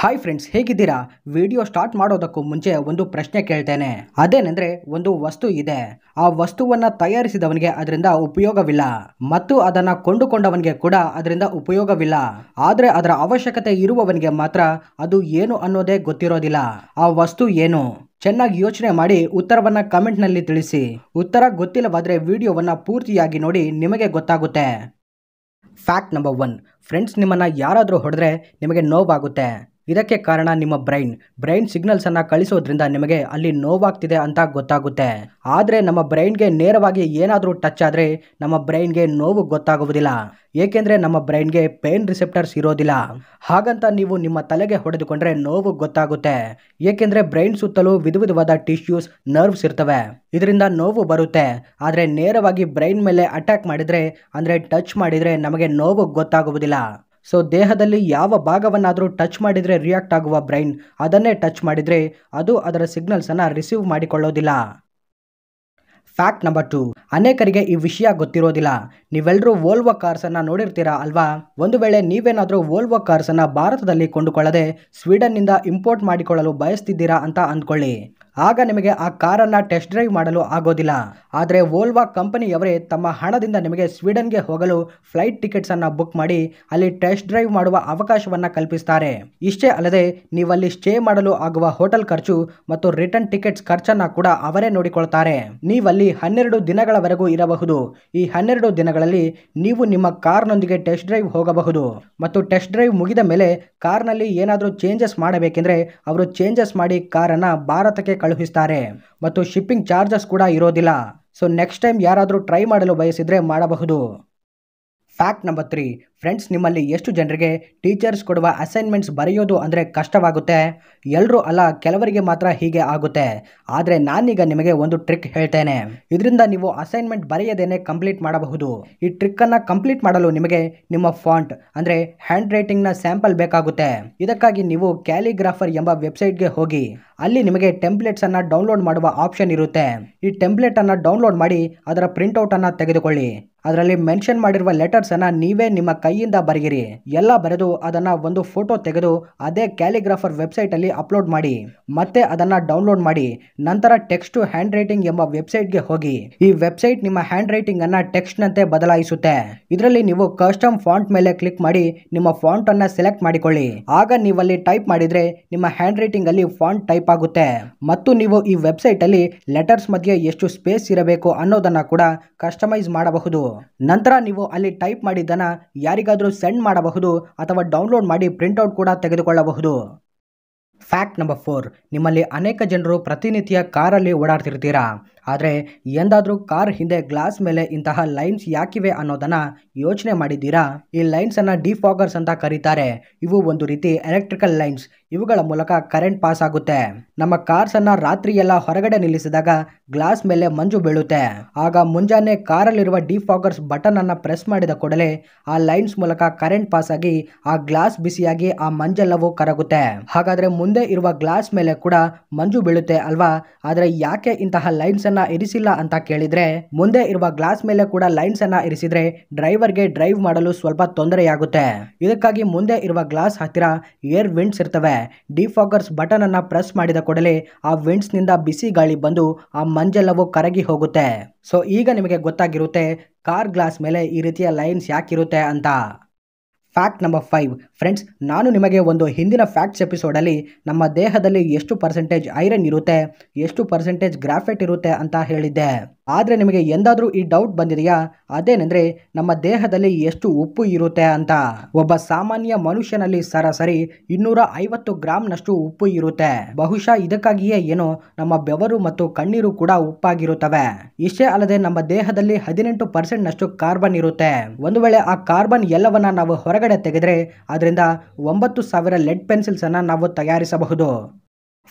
hi friends ಹೇಗಿದ್ದೀರಾ video start ಮಾಡೋದಕ್ಕೂ ಮುಂಚೆ ಒಂದು ಪ್ರಶ್ನೆ ಕೇಳ್ತೇನೆ ಅದೇನೆಂದ್ರೆ ಒಂದು ವಸ್ತು ಇದೆ ಆ ವಸ್ತುವನ್ನ ತಯಾರಿಸಿದವನಿಗೆ ಅದರಿಂದ ಉಪಯೋಗವಿಲ್ಲ ಮತ್ತು ಅದನ್ನ ಕೊಂಡುಕೊಂಡವನಿಗೆ ಕೂಡ ಅದರಿಂದ ಉಪಯೋಗವಿಲ್ಲ ಆದರೆ ಅದರ ಅವಶ್ಯಕತೆ ಇರುವವನಿಗೆ ಮಾತ್ರ ಅದು ಏನು ಅನ್ನೋದೇ ಗೊತ್ತಿರೋದಿಲ್ಲ ಆ ವಸ್ತು ಏನು ಚೆನ್ನಾಗಿ ಯೋಚನೆ ಮಾಡಿ ಉತ್ತರವನ್ನ ಕಮೆಂಟ್ನಲ್ಲಿ ತಿಳಿಸಿ ಉತ್ತರ ಗೊತ್ತಿಲ್ಲವಾದ್ರೆ ವಿಡಿಯೋವನ್ನ ಪೂರ್ತಿಯಾಗಿ ನೋಡಿ ನಿಮಗೆ ಗೊತ್ತಾಗುತ್ತೆ ಫ್ಯಾಕ್ಟ್ ನಂಬರ್ ಒನ್ ಫ್ರೆಂಡ್ಸ್ ನಿಮ್ಮನ್ನು ಯಾರಾದರೂ ಹೊಡೆದ್ರೆ ನಿಮಗೆ ನೋವಾಗುತ್ತೆ ಇದಕ್ಕೆ ಕಾರಣ ನಿಮ್ಮ ಬ್ರೈನ್ ಬ್ರೈನ್ ಸಿಗ್ನಲ್ಸನ್ನು ಕಳಿಸೋದ್ರಿಂದ ನಿಮಗೆ ಅಲ್ಲಿ ನೋವಾಗ್ತಿದೆ ಅಂತ ಗೊತ್ತಾಗುತ್ತೆ ಆದರೆ ನಮ್ಮ ಬ್ರೈನ್ಗೆ ನೇರವಾಗಿ ಏನಾದರೂ ಟಚ್ ಆದರೆ ನಮ್ಮ ಬ್ರೈನ್ಗೆ ನೋವು ಗೊತ್ತಾಗುವುದಿಲ್ಲ ಏಕೆಂದರೆ ನಮ್ಮ ಬ್ರೈನ್ಗೆ ಪೇನ್ ರಿಸೆಪ್ಟರ್ಸ್ ಇರೋದಿಲ್ಲ ಹಾಗಂತ ನೀವು ನಿಮ್ಮ ತಲೆಗೆ ಹೊಡೆದುಕೊಂಡ್ರೆ ನೋವು ಗೊತ್ತಾಗುತ್ತೆ ಏಕೆಂದರೆ ಬ್ರೈನ್ ಸುತ್ತಲೂ ವಿಧ ವಿಧವಾದ ಟಿಶ್ಯೂಸ್ ನರ್ವ್ಸ್ ಇರ್ತವೆ ಇದರಿಂದ ನೋವು ಬರುತ್ತೆ ಆದರೆ ನೇರವಾಗಿ ಬ್ರೈನ್ ಮೇಲೆ ಅಟ್ಯಾಕ್ ಮಾಡಿದರೆ ಅಂದರೆ ಟಚ್ ಮಾಡಿದರೆ ನಮಗೆ ನೋವು ಗೊತ್ತಾಗುವುದಿಲ್ಲ ಸೊ ದೇಹದಲ್ಲಿ ಯಾವ ಭಾಗವನ್ನಾದರೂ ಟಚ್ ಮಾಡಿದರೆ ರಿಯಾಕ್ಟ್ ಆಗುವ ಬ್ರೈನ್ ಅದನ್ನೇ ಟಚ್ ಮಾಡಿದರೆ ಅದು ಅದರ ಸಿಗ್ನಲ್ಸನ್ನು ರಿಸೀವ್ ಮಾಡಿಕೊಳ್ಳೋದಿಲ್ಲ ಫ್ಯಾಕ್ಟ್ ನಂಬರ್ ಟು ಅನೇಕರಿಗೆ ಈ ವಿಷಯ ಗೊತ್ತಿರೋದಿಲ್ಲ ನೀವೆಲ್ಲರೂ ವೋಲ್ವೋ ಕಾರ್ಸನ್ನು ನೋಡಿರ್ತೀರಾ ಅಲ್ವಾ ಒಂದು ವೇಳೆ ನೀವೇನಾದರೂ ವೋಲ್ವೋ ಕಾರ್ಸನ್ನು ಭಾರತದಲ್ಲಿ ಕೊಂಡುಕೊಳ್ಳದೆ ಸ್ವೀಡನ್ನಿಂದ ಇಂಪೋರ್ಟ್ ಮಾಡಿಕೊಳ್ಳಲು ಬಯಸ್ತಿದ್ದೀರಾ ಅಂತ ಅಂದ್ಕೊಳ್ಳಿ ಆಗ ನಿಮಗೆ ಆ ಕಾರನ್ನು ಟೆಸ್ಟ್ ಡ್ರೈವ್ ಮಾಡಲು ಆಗೋದಿಲ್ಲ ಆದರೆ ವೋಲ್ವಾ ಕಂಪನಿಯವರೇ ತಮ್ಮ ಹಣದಿಂದ ನಿಮಗೆ ಸ್ವೀಡನ್ಗೆ ಹೋಗಲು ಫ್ಲೈಟ್ ಟಿಕೆಟ್ಸನ್ನು ಬುಕ್ ಮಾಡಿ ಅಲ್ಲಿ ಟೆಸ್ಟ್ ಡ್ರೈವ್ ಮಾಡುವ ಅವಕಾಶವನ್ನು ಕಲ್ಪಿಸ್ತಾರೆ ಇಷ್ಟೇ ಅಲ್ಲದೆ ನೀವಲ್ಲಿ ಸ್ಟೇ ಮಾಡಲು ಆಗುವ ಹೋಟೆಲ್ ಖರ್ಚು ಮತ್ತು ರಿಟರ್ನ್ ಟಿಕೆಟ್ಸ್ ಖರ್ಚನ್ನು ಕೂಡ ಅವರೇ ನೋಡಿಕೊಳ್ತಾರೆ ನೀವಲ್ಲಿ ಹನ್ನೆರಡು ದಿನಗಳವರೆಗೂ ಇರಬಹುದು ಈ ಹನ್ನೆರಡು ದಿನಗಳ ದಿನಗಳಲ್ಲಿ ನೀವು ನಿಮ್ಮ ಕಾರ್ನೊಂದಿಗೆ ಟೆಸ್ಟ್ ಡ್ರೈವ್ ಹೋಗಬಹುದು ಮತ್ತು ಟೆಸ್ಟ್ ಡ್ರೈವ್ ಮುಗಿದ ಮೇಲೆ ನಲ್ಲಿ ಏನಾದರೂ ಚೇಂಜಸ್ ಮಾಡಬೇಕೆಂದರೆ ಅವರು ಚೇಂಜಸ್ ಮಾಡಿ ಕಾರನ್ನ ಭಾರತಕ್ಕೆ ಕಳುಹಿಸ್ತಾರೆ ಮತ್ತು ಶಿಪ್ಪಿಂಗ್ ಚಾರ್ಜಸ್ ಕೂಡ ಇರೋದಿಲ್ಲ ಸೊ ನೆಕ್ಸ್ಟ್ ಟೈಮ್ ಯಾರಾದರೂ ಟ್ರೈ ಮಾಡಲು ಬಯಸಿದರೆ ಮಾಡಬಹುದು ಫ್ಯಾಕ್ಟ್ ನಂಬರ್ ತ್ರೀ ಫ್ರೆಂಡ್ಸ್ ನಿಮ್ಮಲ್ಲಿ ಎಷ್ಟು ಜನರಿಗೆ ಟೀಚರ್ಸ್ ಕೊಡುವ ಅಸೈನ್ಮೆಂಟ್ಸ್ ಬರೆಯೋದು ಅಂದರೆ ಕಷ್ಟವಾಗುತ್ತೆ ಎಲ್ಲರೂ ಅಲ್ಲ ಕೆಲವರಿಗೆ ಮಾತ್ರ ಹೀಗೆ ಆಗುತ್ತೆ ಆದರೆ ನಾನೀಗ ನಿಮಗೆ ಒಂದು ಟ್ರಿಕ್ ಹೇಳ್ತೇನೆ ಇದರಿಂದ ನೀವು ಅಸೈನ್ಮೆಂಟ್ ಬರೆಯದೇನೆ ಕಂಪ್ಲೀಟ್ ಮಾಡಬಹುದು ಈ ಟ್ರಿಕ್ಕನ್ನು ಕಂಪ್ಲೀಟ್ ಮಾಡಲು ನಿಮಗೆ ನಿಮ್ಮ ಫಾಂಟ್ ಅಂದರೆ ಹ್ಯಾಂಡ್ ರೈಟಿಂಗ್ನ ಸ್ಯಾಂಪಲ್ ಬೇಕಾಗುತ್ತೆ ಇದಕ್ಕಾಗಿ ನೀವು ಕ್ಯಾಲಿಗ್ರಾಫರ್ ಎಂಬ ವೆಬ್ಸೈಟ್ಗೆ ಹೋಗಿ ಅಲ್ಲಿ ನಿಮಗೆ ಟೆಂಪ್ಲೇಟ್ಸನ್ನು ಡೌನ್ಲೋಡ್ ಮಾಡುವ ಆಪ್ಷನ್ ಇರುತ್ತೆ ಈ ಟೆಂಪ್ಲೇಟನ್ನು ಡೌನ್ಲೋಡ್ ಮಾಡಿ ಅದರ ಅನ್ನು ತೆಗೆದುಕೊಳ್ಳಿ ಅದರಲ್ಲಿ ಮೆನ್ಷನ್ ಮಾಡಿರುವ ಅನ್ನ ನೀವೇ ನಿಮ್ಮ ಕೈಯಿಂದ ಬರೆಯಿರಿ ಎಲ್ಲ ಬರೆದು ಅದನ್ನು ಒಂದು ಫೋಟೋ ತೆಗೆದು ಅದೇ ಕ್ಯಾಲಿಗ್ರಾಫರ್ ವೆಬ್ಸೈಟಲ್ಲಿ ಅಪ್ಲೋಡ್ ಮಾಡಿ ಮತ್ತೆ ಅದನ್ನು ಡೌನ್ಲೋಡ್ ಮಾಡಿ ನಂತರ ಟೆಕ್ಸ್ಟ್ ಟು ಹ್ಯಾಂಡ್ ರೈಟಿಂಗ್ ಎಂಬ ಗೆ ಹೋಗಿ ಈ ವೆಬ್ಸೈಟ್ ನಿಮ್ಮ ಹ್ಯಾಂಡ್ ರೈಟಿಂಗ್ ಟೆಕ್ಸ್ಟ್ ನಂತೆ ಬದಲಾಯಿಸುತ್ತೆ ಇದರಲ್ಲಿ ನೀವು ಕಸ್ಟಮ್ ಫಾಂಟ್ ಮೇಲೆ ಕ್ಲಿಕ್ ಮಾಡಿ ನಿಮ್ಮ ಫಾಂಟನ್ನು ಸೆಲೆಕ್ಟ್ ಮಾಡಿಕೊಳ್ಳಿ ಆಗ ನೀವಲ್ಲಿ ಟೈಪ್ ಮಾಡಿದರೆ ನಿಮ್ಮ ಹ್ಯಾಂಡ್ ರೈಟಿಂಗಲ್ಲಿ ಫಾಂಟ್ ಟೈಪ್ ಆಗುತ್ತೆ ಮತ್ತು ನೀವು ಈ ವೆಬ್ಸೈಟಲ್ಲಿ ಲೆಟರ್ಸ್ ಮಧ್ಯೆ ಎಷ್ಟು ಸ್ಪೇಸ್ ಇರಬೇಕು ಅನ್ನೋದನ್ನು ಕೂಡ ಕಸ್ಟಮೈಸ್ ಮಾಡಬಹುದು ನಂತರ ನೀವು ಅಲ್ಲಿ ಟೈಪ್ ಮಾಡಿದ್ದನ್ನು ಯಾರಿಗಾದರೂ ಸೆಂಡ್ ಮಾಡಬಹುದು ಅಥವಾ ಡೌನ್ಲೋಡ್ ಮಾಡಿ ಪ್ರಿಂಟ್ಔಟ್ ಕೂಡ ತೆಗೆದುಕೊಳ್ಳಬಹುದು ಫ್ಯಾಕ್ಟ್ ನಂಬರ್ ಫೋರ್ ನಿಮ್ಮಲ್ಲಿ ಅನೇಕ ಜನರು ಪ್ರತಿನಿತ್ಯ ಕಾರಲ್ಲಿ ಓಡಾಡ್ತಿರ್ತೀರಾ ಆದರೆ ಎಂದಾದರೂ ಕಾರ್ ಹಿಂದೆ ಗ್ಲಾಸ್ ಮೇಲೆ ಇಂತಹ ಲೈನ್ಸ್ ಯಾಕಿವೆ ಅನ್ನೋದನ್ನು ಯೋಚನೆ ಮಾಡಿದ್ದೀರಾ ಈ ಲೈನ್ಸ್ ಲೈನ್ಸನ್ನು ಡಿಫಾಗರ್ಸ್ ಅಂತ ಕರೀತಾರೆ ಇವು ಒಂದು ರೀತಿ ಎಲೆಕ್ಟ್ರಿಕಲ್ ಲೈನ್ಸ್ ಇವುಗಳ ಮೂಲಕ ಕರೆಂಟ್ ಪಾಸ್ ಆಗುತ್ತೆ ನಮ್ಮ ಕಾರ್ಸ್ ರಾತ್ರಿ ರಾತ್ರಿಯೆಲ್ಲ ಹೊರಗಡೆ ನಿಲ್ಲಿಸಿದಾಗ ಗ್ಲಾಸ್ ಮೇಲೆ ಮಂಜು ಬೀಳುತ್ತೆ ಆಗ ಮುಂಜಾನೆ ಕಾರಲ್ಲಿರುವ ಡಿಫಾಗರ್ಸ್ ಬಟನ್ ಅನ್ನ ಪ್ರೆಸ್ ಮಾಡಿದ ಕೂಡಲೇ ಆ ಲೈನ್ಸ್ ಮೂಲಕ ಕರೆಂಟ್ ಪಾಸ್ ಆಗಿ ಆ ಗ್ಲಾಸ್ ಬಿಸಿಯಾಗಿ ಆ ಮಂಜೆಲ್ಲವೂ ಕರಗುತ್ತೆ ಹಾಗಾದ್ರೆ ಮುಂದೆ ಇರುವ ಗ್ಲಾಸ್ ಮೇಲೆ ಕೂಡ ಮಂಜು ಬೀಳುತ್ತೆ ಅಲ್ವಾ ಆದರೆ ಯಾಕೆ ಇಂತಹ ಲೈನ್ಸ್ ಅನ್ನ ಇರಿಸಿಲ್ಲ ಅಂತ ಕೇಳಿದ್ರೆ ಮುಂದೆ ಇರುವ ಗ್ಲಾಸ್ ಮೇಲೆ ಕೂಡ ಲೈನ್ಸ್ ಅನ್ನ ಇರಿಸಿದ್ರೆ ಡ್ರೈವರ್ಗೆ ಡ್ರೈವ್ ಮಾಡಲು ಸ್ವಲ್ಪ ತೊಂದರೆಯಾಗುತ್ತೆ ಇದಕ್ಕಾಗಿ ಮುಂದೆ ಇರುವ ಗ್ಲಾಸ್ ಹತ್ತಿರ ಏರ್ ವಿಂಡ್ಸ್ ಇರ್ತವೆ ಫಾಕರ್ಸ್ ಬಟನ್ ಅನ್ನ ಪ್ರೆಸ್ ಮಾಡಿದ ಕೂಡಲೇ ಆ ವಿಂಡ್ಸ್ ನಿಂದ ಬಿಸಿ ಗಾಳಿ ಬಂದು ಆ ಮಂಜೆಲ್ಲವೂ ಕರಗಿ ಹೋಗುತ್ತೆ ಸೊ ಈಗ ನಿಮಗೆ ಗೊತ್ತಾಗಿರುತ್ತೆ ಕಾರ್ ಗ್ಲಾಸ್ ಮೇಲೆ ಈ ರೀತಿಯ ಲೈನ್ಸ್ ಯಾಕಿರುತ್ತೆ ಅಂತ ಫ್ಯಾಕ್ಟ್ ನಂಬರ್ ಫೈವ್ ಫ್ರೆಂಡ್ಸ್ ನಾನು ನಿಮಗೆ ಒಂದು ಹಿಂದಿನ ಫ್ಯಾಕ್ಟ್ಸ್ ಎಪಿಸೋಡಲ್ಲಿ ನಮ್ಮ ದೇಹದಲ್ಲಿ ಎಷ್ಟು ಪರ್ಸೆಂಟೇಜ್ ಐರನ್ ಇರುತ್ತೆ ಎಷ್ಟು ಪರ್ಸೆಂಟೇಜ್ ಗ್ರಾಫೆಟ್ ಇರುತ್ತೆ ಅಂತ ಹೇಳಿದ್ದೆ ಆದರೆ ನಿಮಗೆ ಎಂದಾದರೂ ಈ ಡೌಟ್ ಬಂದಿದೆಯಾ ಅದೇನೆಂದರೆ ನಮ್ಮ ದೇಹದಲ್ಲಿ ಎಷ್ಟು ಉಪ್ಪು ಇರುತ್ತೆ ಅಂತ ಒಬ್ಬ ಸಾಮಾನ್ಯ ಮನುಷ್ಯನಲ್ಲಿ ಸರಾಸರಿ ಇನ್ನೂರ ಐವತ್ತು ಗ್ರಾಮ್ನಷ್ಟು ಉಪ್ಪು ಇರುತ್ತೆ ಬಹುಶಃ ಇದಕ್ಕಾಗಿಯೇ ಏನೋ ನಮ್ಮ ಬೆವರು ಮತ್ತು ಕಣ್ಣೀರು ಕೂಡ ಉಪ್ಪಾಗಿರುತ್ತವೆ ಇಷ್ಟೇ ಅಲ್ಲದೆ ನಮ್ಮ ದೇಹದಲ್ಲಿ ಹದಿನೆಂಟು ಪರ್ಸೆಂಟ್ ನಷ್ಟು ಕಾರ್ಬನ್ ಇರುತ್ತೆ ಒಂದು ವೇಳೆ ಆ ಕಾರ್ಬನ್ ಎಲ್ಲವನ್ನ ನಾವು ಹೊರಗಡೆ ತೆಗೆದ್ರೆ ಅದರಿಂದ ಒಂಬತ್ತು ಸಾವಿರ ಲೆಡ್ ಪೆನ್ಸಿಲ್ಸ್ ಅನ್ನ ನಾವು ತಯಾರಿಸಬಹುದು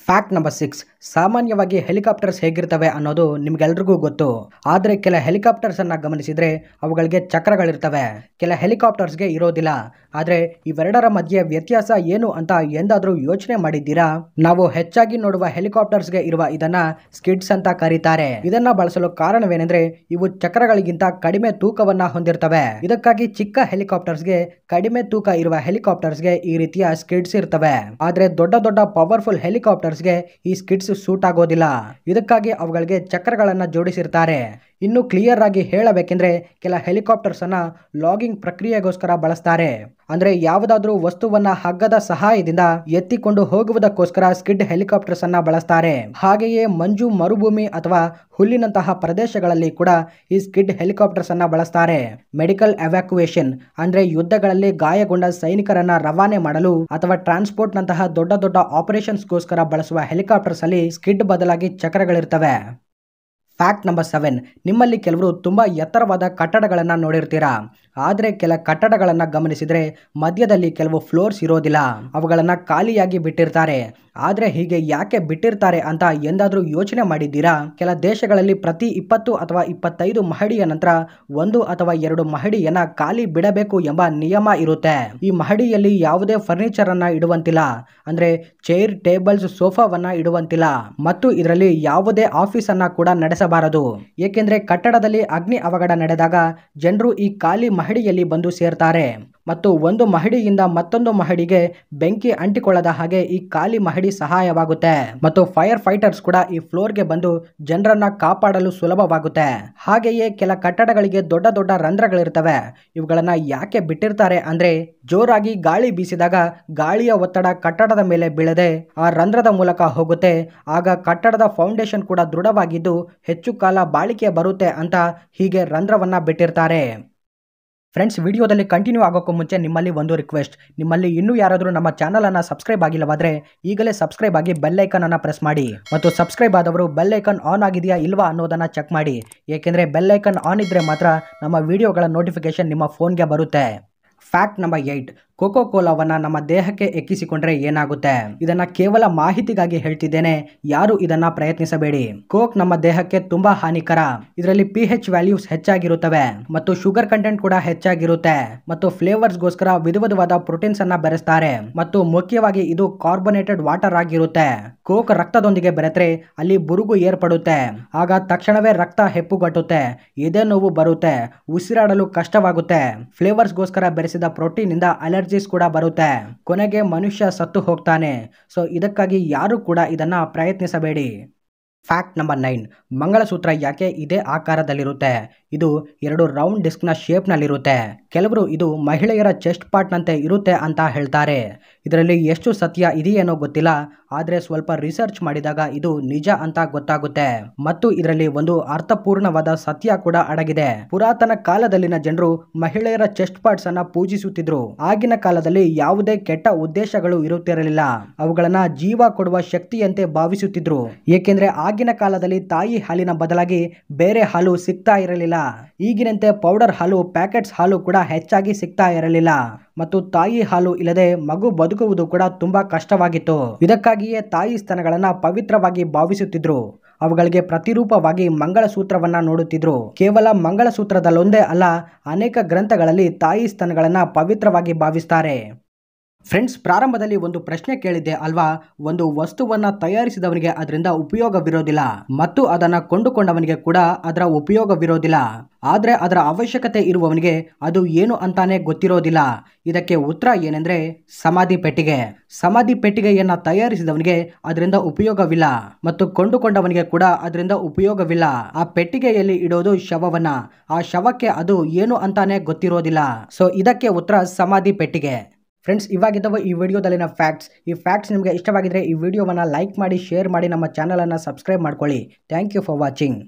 ಫ್ಯಾಕ್ಟ್ ನಂಬರ್ ಸಿಕ್ಸ್ ಸಾಮಾನ್ಯವಾಗಿ ಹೆಲಿಕಾಪ್ಟರ್ಸ್ ಹೇಗಿರ್ತವೆ ಅನ್ನೋದು ನಿಮ್ಗೆಲ್ರಿಗೂ ಗೊತ್ತು ಆದರೆ ಕೆಲ ಹೆಲಿಕಾಪ್ಟರ್ಸ್ ಅನ್ನ ಗಮನಿಸಿದರೆ ಅವುಗಳಿಗೆ ಚಕ್ರಗಳಿರ್ತವೆ ಕೆಲ ಹೆಲಿಕಾಪ್ಟರ್ಸ್ಗೆ ಇರೋದಿಲ್ಲ ಆದರೆ ಇವೆರಡರ ಮಧ್ಯೆ ವ್ಯತ್ಯಾಸ ಏನು ಅಂತ ಎಂದಾದರೂ ಯೋಚನೆ ಮಾಡಿದ್ದೀರಾ ನಾವು ಹೆಚ್ಚಾಗಿ ನೋಡುವ ಹೆಲಿಕಾಪ್ಟರ್ಸ್ ಗೆ ಇರುವ ಇದನ್ನ ಸ್ಕಿಡ್ಸ್ ಅಂತ ಕರೀತಾರೆ ಇದನ್ನ ಬಳಸಲು ಕಾರಣವೇನೆಂದರೆ ಇವು ಚಕ್ರಗಳಿಗಿಂತ ಕಡಿಮೆ ತೂಕವನ್ನು ಹೊಂದಿರ್ತವೆ ಇದಕ್ಕಾಗಿ ಚಿಕ್ಕ ಹೆಲಿಕಾಪ್ಟರ್ಸ್ ಗೆ ಕಡಿಮೆ ತೂಕ ಇರುವ ಹೆಲಿಕಾಪ್ಟರ್ಸ್ ಗೆ ಈ ರೀತಿಯ ಸ್ಕಿಡ್ಸ್ ಇರ್ತವೆ ಆದರೆ ದೊಡ್ಡ ದೊಡ್ಡ ಪವರ್ಫುಲ್ ಹೆಲಿಕಾಪ್ಟರ್ ಹೆಲಿಕಾಪ್ಟರ್ಸ್ಗೆ ಈ ಸ್ಕಿಟ್ಸ್ ಸೂಟ್ ಆಗೋದಿಲ್ಲ ಇದಕ್ಕಾಗಿ ಅವುಗಳಿಗೆ ಚಕ್ರಗಳನ್ನು ಜೋಡಿಸಿರ್ತಾರೆ ಇನ್ನು ಕ್ಲಿಯರ್ ಆಗಿ ಹೇಳಬೇಕೆಂದ್ರೆ ಕೆಲ ಹೆಲಿಕಾಪ್ಟರ್ಸನ್ನು ಲಾಗಿಂಗ್ ಪ್ರಕ್ರಿಯೆಗೋಸ್ಕರ ಬಳಸ್ತಾರೆ ಅಂದರೆ ಯಾವುದಾದ್ರೂ ವಸ್ತುವನ್ನ ಹಗ್ಗದ ಸಹಾಯದಿಂದ ಎತ್ತಿಕೊಂಡು ಹೋಗುವುದಕ್ಕೋಸ್ಕರ ಸ್ಕಿಡ್ ಹೆಲಿಕಾಪ್ಟರ್ಸ್ ಅನ್ನ ಬಳಸ್ತಾರೆ ಹಾಗೆಯೇ ಮಂಜು ಮರುಭೂಮಿ ಅಥವಾ ಹುಲ್ಲಿನಂತಹ ಪ್ರದೇಶಗಳಲ್ಲಿ ಕೂಡ ಈ ಸ್ಕಿಡ್ ಹೆಲಿಕಾಪ್ಟರ್ಸ್ ಅನ್ನ ಬಳಸ್ತಾರೆ ಮೆಡಿಕಲ್ ಎವ್ಯಾಕ್ಯುಯೇಷನ್ ಅಂದ್ರೆ ಯುದ್ಧಗಳಲ್ಲಿ ಗಾಯಗೊಂಡ ಸೈನಿಕರನ್ನ ರವಾನೆ ಮಾಡಲು ಅಥವಾ ಟ್ರಾನ್ಸ್ಪೋರ್ಟ್ ನಂತಹ ದೊಡ್ಡ ದೊಡ್ಡ ಆಪರೇಷನ್ಸ್ಗೋಸ್ಕರ ಬಳಸುವ ಹೆಲಿಕಾಪ್ಟರ್ಸ್ ಅಲ್ಲಿ ಸ್ಕಿಡ್ ಬದಲಾಗಿ ಚಕ್ರಗಳಿರ್ತವೆ ಫ್ಯಾಕ್ಟ್ ನಂಬರ್ ಸೆವೆನ್ ನಿಮ್ಮಲ್ಲಿ ಕೆಲವರು ತುಂಬ ಎತ್ತರವಾದ ಕಟ್ಟಡಗಳನ್ನು ನೋಡಿರ್ತೀರಾ ಆದರೆ ಕೆಲ ಕಟ್ಟಡಗಳನ್ನು ಗಮನಿಸಿದರೆ ಮಧ್ಯದಲ್ಲಿ ಕೆಲವು ಫ್ಲೋರ್ಸ್ ಇರೋದಿಲ್ಲ ಅವುಗಳನ್ನು ಖಾಲಿಯಾಗಿ ಬಿಟ್ಟಿರ್ತಾರೆ ಆದರೆ ಹೀಗೆ ಯಾಕೆ ಬಿಟ್ಟಿರ್ತಾರೆ ಅಂತ ಎಂದಾದರೂ ಯೋಚನೆ ಮಾಡಿದ್ದೀರಾ ಕೆಲ ದೇಶಗಳಲ್ಲಿ ಪ್ರತಿ ಇಪ್ಪತ್ತು ಅಥವಾ ಇಪ್ಪತ್ತೈದು ಮಹಡಿಯ ನಂತರ ಒಂದು ಅಥವಾ ಎರಡು ಮಹಡಿಯನ್ನು ಖಾಲಿ ಬಿಡಬೇಕು ಎಂಬ ನಿಯಮ ಇರುತ್ತೆ ಈ ಮಹಡಿಯಲ್ಲಿ ಯಾವುದೇ ಅನ್ನ ಇಡುವಂತಿಲ್ಲ ಅಂದ್ರೆ ಚೇರ್ ಟೇಬಲ್ಸ್ ಸೋಫಾವನ್ನು ಇಡುವಂತಿಲ್ಲ ಮತ್ತು ಇದರಲ್ಲಿ ಯಾವುದೇ ಅನ್ನ ಕೂಡ ನಡೆಸ ಮಾಡಬಾರದು ಏಕೆಂದರೆ ಕಟ್ಟಡದಲ್ಲಿ ಅಗ್ನಿ ಅವಘಡ ನಡೆದಾಗ ಜನರು ಈ ಖಾಲಿ ಮಹಡಿಯಲ್ಲಿ ಬಂದು ಸೇರ್ತಾರೆ ಮತ್ತು ಒಂದು ಮಹಡಿಯಿಂದ ಮತ್ತೊಂದು ಮಹಡಿಗೆ ಬೆಂಕಿ ಅಂಟಿಕೊಳ್ಳದ ಹಾಗೆ ಈ ಖಾಲಿ ಮಹಡಿ ಸಹಾಯವಾಗುತ್ತೆ ಮತ್ತು ಫೈರ್ ಫೈಟರ್ಸ್ ಕೂಡ ಈ ಫ್ಲೋರ್ಗೆ ಬಂದು ಜನರನ್ನ ಕಾಪಾಡಲು ಸುಲಭವಾಗುತ್ತೆ ಹಾಗೆಯೇ ಕೆಲ ಕಟ್ಟಡಗಳಿಗೆ ದೊಡ್ಡ ದೊಡ್ಡ ರಂಧ್ರಗಳಿರ್ತವೆ ಇವುಗಳನ್ನ ಯಾಕೆ ಬಿಟ್ಟಿರ್ತಾರೆ ಅಂದ್ರೆ ಜೋರಾಗಿ ಗಾಳಿ ಬೀಸಿದಾಗ ಗಾಳಿಯ ಒತ್ತಡ ಕಟ್ಟಡದ ಮೇಲೆ ಬೀಳದೆ ಆ ರಂಧ್ರದ ಮೂಲಕ ಹೋಗುತ್ತೆ ಆಗ ಕಟ್ಟಡದ ಫೌಂಡೇಶನ್ ಕೂಡ ದೃಢವಾಗಿದ್ದು ಹೆಚ್ಚು ಕಾಲ ಬಾಳಿಕೆ ಬರುತ್ತೆ ಅಂತ ಹೀಗೆ ರಂಧ್ರವನ್ನ ಬಿಟ್ಟಿರ್ತಾರೆ ಫ್ರೆಂಡ್ಸ್ ವಿಡಿಯೋದಲ್ಲಿ ಕಂಟಿನ್ಯೂ ಆಗೋಕ್ಕೂ ಮುಂಚೆ ನಿಮ್ಮಲ್ಲಿ ಒಂದು ರಿಕ್ವೆಸ್ಟ್ ನಿಮ್ಮಲ್ಲಿ ಇನ್ನೂ ಯಾರಾದರೂ ನಮ್ಮ ಚಾನಲನ್ನು ಸಬ್ಸ್ಕ್ರೈಬ್ ಆಗಿಲ್ಲವಾದರೆ ಈಗಲೇ ಸಬ್ಸ್ಕ್ರೈಬ್ ಆಗಿ ಬೆಲ್ಲೈಕನನ್ನು ಪ್ರೆಸ್ ಮಾಡಿ ಮತ್ತು ಸಬ್ಸ್ಕ್ರೈಬ್ ಆದವರು ಬೆಲ್ಲೈಕನ್ ಆನ್ ಆಗಿದೆಯಾ ಇಲ್ವಾ ಅನ್ನೋದನ್ನು ಚೆಕ್ ಮಾಡಿ ಏಕೆಂದರೆ ಬೆಲ್ಲೈಕನ್ ಆನ್ ಇದ್ದರೆ ಮಾತ್ರ ನಮ್ಮ ವಿಡಿಯೋಗಳ ನೋಟಿಫಿಕೇಶನ್ ನಿಮ್ಮ ಫೋನ್ಗೆ ಬರುತ್ತೆ ಫ್ಯಾಕ್ಟ್ ನಂಬರ್ ಏಯ್ಟ್ ಕೋಕೋ ಕೋಲಾವನ್ನು ನಮ್ಮ ದೇಹಕ್ಕೆ ಎಕ್ಕಿಸಿಕೊಂಡ್ರೆ ಏನಾಗುತ್ತೆ ಇದನ್ನ ಕೇವಲ ಮಾಹಿತಿಗಾಗಿ ಹೇಳ್ತಿದ್ದೇನೆ ಯಾರು ಇದನ್ನ ಪ್ರಯತ್ನಿಸಬೇಡಿ ಕೋಕ್ ನಮ್ಮ ದೇಹಕ್ಕೆ ತುಂಬಾ ಹಾನಿಕರ ಇದರಲ್ಲಿ ಪಿ ಹೆಚ್ ವ್ಯಾಲ್ಯೂಸ್ ಹೆಚ್ಚಾಗಿರುತ್ತವೆ ಮತ್ತು ಶುಗರ್ ಕಂಟೆಂಟ್ ಕೂಡ ಹೆಚ್ಚಾಗಿರುತ್ತೆ ಮತ್ತು ಫ್ಲೇವರ್ಸ್ ವಿಧ ವಿಧವಿಧವಾದ ಪ್ರೋಟೀನ್ಸ್ ಅನ್ನ ಬೆರೆಸ್ತಾರೆ ಮತ್ತು ಮುಖ್ಯವಾಗಿ ಇದು ಕಾರ್ಬೋನೇಟೆಡ್ ವಾಟರ್ ಆಗಿರುತ್ತೆ ಕೋಕ್ ರಕ್ತದೊಂದಿಗೆ ಬೆರೆತ್ರೆ ಅಲ್ಲಿ ಬುರುಗು ಏರ್ಪಡುತ್ತೆ ಆಗ ತಕ್ಷಣವೇ ರಕ್ತ ಹೆಪ್ಪುಗಟ್ಟುತ್ತೆ ಎದೆ ನೋವು ಬರುತ್ತೆ ಉಸಿರಾಡಲು ಕಷ್ಟವಾಗುತ್ತೆ ಫ್ಲೇವರ್ಸ್ಗೋಸ್ಕರ ಬೆರೆಸಿದ ಪ್ರೋಟೀನ್ ಇಂದ ಅಲರ್ಜಿ ಎನರ್ಜೀಸ್ ಕೂಡ ಬರುತ್ತೆ ಕೊನೆಗೆ ಮನುಷ್ಯ ಸತ್ತು ಹೋಗ್ತಾನೆ ಸೊ ಇದಕ್ಕಾಗಿ ಯಾರು ಕೂಡ ಇದನ್ನ ಪ್ರಯತ್ನಿಸಬೇಡಿ ಫ್ಯಾಕ್ಟ್ ನಂಬರ್ ನೈನ್ ಮಂಗಳಸೂತ್ರ ಯಾಕೆ ಇದೇ ಆಕಾರದಲ್ಲಿರುತ್ತೆ ಇದು ಎರಡು ರೌಂಡ್ ಡಿಸ್ಕ್ನ ಶೇಪ್ನಲ್ಲಿರುತ್ತೆ ಕೆಲವರು ಇದು ಮಹಿಳೆಯರ ಚೆಸ್ಟ್ ಪಾರ್ಟ್ನಂತೆ ಇರುತ್ತೆ ಅಂತ ಹೇಳ್ತಾರೆ ಇದರಲ್ಲಿ ಎಷ್ಟು ಸತ್ಯ ಇದೆಯೇನೋ ಗೊತ್ತಿಲ್ಲ ಆದರೆ ಸ್ವಲ್ಪ ರಿಸರ್ಚ್ ಮಾಡಿದಾಗ ಇದು ನಿಜ ಅಂತ ಗೊತ್ತಾಗುತ್ತೆ ಮತ್ತು ಇದರಲ್ಲಿ ಒಂದು ಅರ್ಥಪೂರ್ಣವಾದ ಸತ್ಯ ಕೂಡ ಅಡಗಿದೆ ಪುರಾತನ ಕಾಲದಲ್ಲಿನ ಜನರು ಮಹಿಳೆಯರ ಚೆಸ್ಟ್ ಪಾರ್ಟ್ಸ್ ಅನ್ನ ಪೂಜಿಸುತ್ತಿದ್ರು ಆಗಿನ ಕಾಲದಲ್ಲಿ ಯಾವುದೇ ಕೆಟ್ಟ ಉದ್ದೇಶಗಳು ಇರುತ್ತಿರಲಿಲ್ಲ ಅವುಗಳನ್ನ ಜೀವ ಕೊಡುವ ಶಕ್ತಿಯಂತೆ ಭಾವಿಸುತ್ತಿದ್ರು ಏಕೆಂದ್ರೆ ಆಗಿನ ಕಾಲದಲ್ಲಿ ತಾಯಿ ಹಾಲಿನ ಬದಲಾಗಿ ಬೇರೆ ಹಾಲು ಸಿಗ್ತಾ ಇರಲಿಲ್ಲ ಈಗಿನಂತೆ ಪೌಡರ್ ಹಾಲು ಪ್ಯಾಕೆಟ್ಸ್ ಹಾಲು ಕೂಡ ಹೆಚ್ಚಾಗಿ ಸಿಗ್ತಾ ಇರಲಿಲ್ಲ ಮತ್ತು ತಾಯಿ ಹಾಲು ಇಲ್ಲದೆ ಮಗು ಬದುಕುವುದು ಕೂಡ ತುಂಬಾ ಕಷ್ಟವಾಗಿತ್ತು ಇದಕ್ಕಾಗಿಯೇ ತಾಯಿ ಸ್ತನಗಳನ್ನು ಪವಿತ್ರವಾಗಿ ಭಾವಿಸುತ್ತಿದ್ರು ಅವುಗಳಿಗೆ ಪ್ರತಿರೂಪವಾಗಿ ಮಂಗಳಸೂತ್ರವನ್ನ ನೋಡುತ್ತಿದ್ರು ಕೇವಲ ಮಂಗಳಸೂತ್ರದಲ್ಲೊಂದೇ ಅಲ್ಲ ಅನೇಕ ಗ್ರಂಥಗಳಲ್ಲಿ ತಾಯಿ ಸ್ತನಗಳನ್ನು ಪವಿತ್ರವಾಗಿ ಭಾವಿಸ್ತಾರೆ ಫ್ರೆಂಡ್ಸ್ ಪ್ರಾರಂಭದಲ್ಲಿ ಒಂದು ಪ್ರಶ್ನೆ ಕೇಳಿದ್ದೆ ಅಲ್ವಾ ಒಂದು ವಸ್ತುವನ್ನ ತಯಾರಿಸಿದವನಿಗೆ ಅದರಿಂದ ಉಪಯೋಗವಿರೋದಿಲ್ಲ ಮತ್ತು ಅದನ್ನು ಕೊಂಡುಕೊಂಡವನಿಗೆ ಕೂಡ ಅದರ ಉಪಯೋಗವಿರೋದಿಲ್ಲ ಆದರೆ ಅದರ ಅವಶ್ಯಕತೆ ಇರುವವನಿಗೆ ಅದು ಏನು ಅಂತಾನೆ ಗೊತ್ತಿರೋದಿಲ್ಲ ಇದಕ್ಕೆ ಉತ್ತರ ಏನೆಂದರೆ ಸಮಾಧಿ ಪೆಟ್ಟಿಗೆ ಸಮಾಧಿ ಪೆಟ್ಟಿಗೆಯನ್ನು ತಯಾರಿಸಿದವನಿಗೆ ಅದರಿಂದ ಉಪಯೋಗವಿಲ್ಲ ಮತ್ತು ಕೊಂಡುಕೊಂಡವನಿಗೆ ಕೂಡ ಅದರಿಂದ ಉಪಯೋಗವಿಲ್ಲ ಆ ಪೆಟ್ಟಿಗೆಯಲ್ಲಿ ಇಡೋದು ಶವವನ್ನ ಆ ಶವಕ್ಕೆ ಅದು ಏನು ಅಂತಾನೆ ಗೊತ್ತಿರೋದಿಲ್ಲ ಸೊ ಇದಕ್ಕೆ ಉತ್ತರ ಸಮಾಧಿ ಪೆಟ್ಟಿಗೆ ಫ್ರೆಂಡ್ಸ್ ಇವಾಗಿದ್ದವು ಈ ವಿಡಿಯೋದಲ್ಲಿನ ಫ್ಯಾಕ್ಟ್ಸ್ ಈ ಫ್ಯಾಕ್ಟ್ಸ್ ನಿಮಗೆ ಇಷ್ಟವಾಗಿದ್ದರೆ ಈ ವಿಡಿಯೋವನ್ನು ಲೈಕ್ ಮಾಡಿ ಶೇರ್ ಮಾಡಿ ನಮ್ಮ ಚಾನಲನ್ನು ಸಬ್ಸ್ಕ್ರೈಬ್ ಮಾಡ್ಕೊಳ್ಳಿ ಥ್ಯಾಂಕ್ ಯು ಫಾರ್ ವಾಚಿಂಗ್